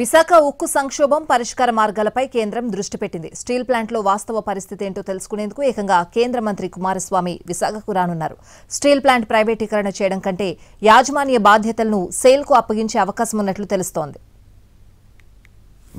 విశాఖ ఉక్కు సంక్షోభం పరిష్కార మార్గాలపై కేంద్రం దృష్టి పెట్టింది స్టీల్ ప్లాంట్లో వాస్తవ పరిస్థితి ఏంటో తెలుసుకునేందుకు ఏకంగా కేంద్ర మంత్రి కుమారస్వామి విశాఖకు రానున్నారు స్టీల్ ప్లాంట్ ప్రైవేటీకరణ చేయడం కంటే యాజమాన్య బాధ్యతలను సేల్కు అప్పగించే అవకాశం ఉన్నట్లు తెలుస్తోంది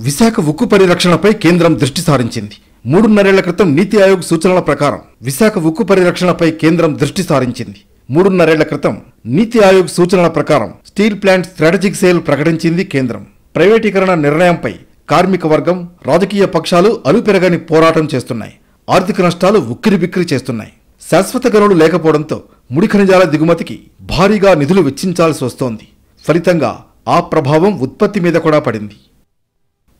విశాఖ ఉక్కు పరిరక్షణపై కేంద్రం దృష్టి సారించింది మూడున్నరేళ్ల క్రితం నీతి ఆయోగ్ సూచనల ప్రకారం విశాఖ ఉక్కు పరిరక్షణపై కేంద్రం దృష్టి సారించింది మూడున్నరేళ్ల క్రితం నీతి ఆయోగ్ సూచనల ప్రకారం స్టీల్ ప్లాంట్ స్ట్రాటజిక్ సేల్ ప్రకటించింది కేంద్రం ప్రైవేటీకరణ నిర్ణయంపై కార్మిక వర్గం రాజకీయ పక్షాలు అలుపెరగని పోరాటం చేస్తున్నాయి ఆర్థిక నష్టాలు ఉక్కిరిబిక్కిరి చేస్తున్నాయి శాశ్వత గనులు లేకపోవడంతో ముడి ఖనిజాల దిగుమతికి భారీగా నిధులు వెచ్చించాల్సి వస్తోంది ఫలితంగా ఆ ప్రభావం ఉత్పత్తి మీద కూడా పడింది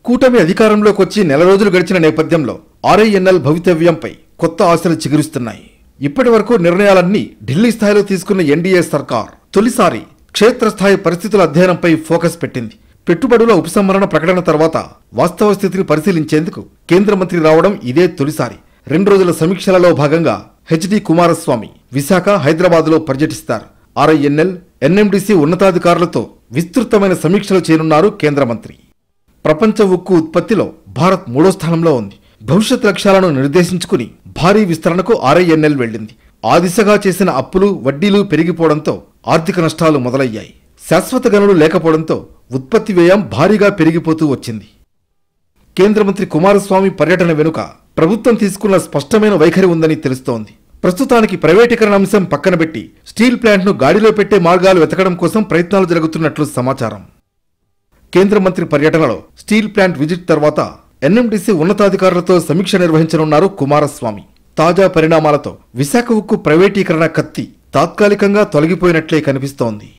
కూటమి అధికారంలోకి వచ్చి నెల రోజులు గడిచిన నేపథ్యంలో ఆర్ఐఎన్ఎల్ భవితవ్యంపై కొత్త ఆశలు చిగురిస్తున్నాయి ఇప్పటి వరకు నిర్ణయాలన్నీ ఢిల్లీ స్థాయిలో తీసుకున్న ఎన్డీఏ సర్కార్ తొలిసారి క్షేత్రస్థాయి పరిస్థితుల అధ్యయనంపై ఫోకస్ పెట్టింది పెట్టుబడుల ఉపసంహరణ ప్రకటన తర్వాత వాస్తవ స్థితిని పరిశీలించేందుకు కేంద్ర మంత్రి రావడం ఇదే తొలిసారి రెండు రోజుల సమీక్షలలో భాగంగా హెచ్డి కుమారస్వామి విశాఖ హైదరాబాద్లో పర్యటిస్తారు ఆర్ఐఎన్ఎల్ ఎన్ఎండిసి ఉన్నతాధికారులతో విస్తృతమైన సమీక్షలు చేయనున్నారు కేంద్ర మంత్రి ప్రపంచ ఉక్కు ఉత్పత్తిలో భారత్ మూడో స్థానంలో ఉంది భవిష్యత్ లక్ష్యాలను నిర్దేశించుకుని భారీ విస్తరణకు ఆర్ఐఎన్ఎల్ వెళ్లింది ఆ దిశగా చేసిన అప్పులు వడ్డీలు పెరిగిపోవడంతో ఆర్థిక నష్టాలు మొదలయ్యాయి శాశ్వత గనులు లేకపోవడంతో ఉత్పత్తి వ్యయం భారీగా పెరిగిపోతూ వచ్చింది కేంద్ర మంత్రి కుమారస్వామి పర్యటన వెనుక ప్రభుత్వం తీసుకున్న స్పష్టమైన వైఖరి ఉందని తెలుస్తోంది ప్రస్తుతానికి ప్రైవేటీకరణ అంశం పక్కన పెట్టి స్టీల్ ప్లాంట్ను గాడిలో పెట్టే మార్గాలు వెతకడం కోసం ప్రయత్నాలు జరుగుతున్నట్లు సమాచారం కేంద్ర మంత్రి పర్యటనలో స్టీల్ ప్లాంట్ విజిట్ తర్వాత ఎన్ఎండిసి ఉన్నతాధికారులతో సమీక్ష నిర్వహించనున్నారు కుమారస్వామి తాజా పరిణామాలతో విశాఖ ఉక్కు ప్రైవేటీకరణ కత్తి తాత్కాలికంగా తొలగిపోయినట్లే కనిపిస్తోంది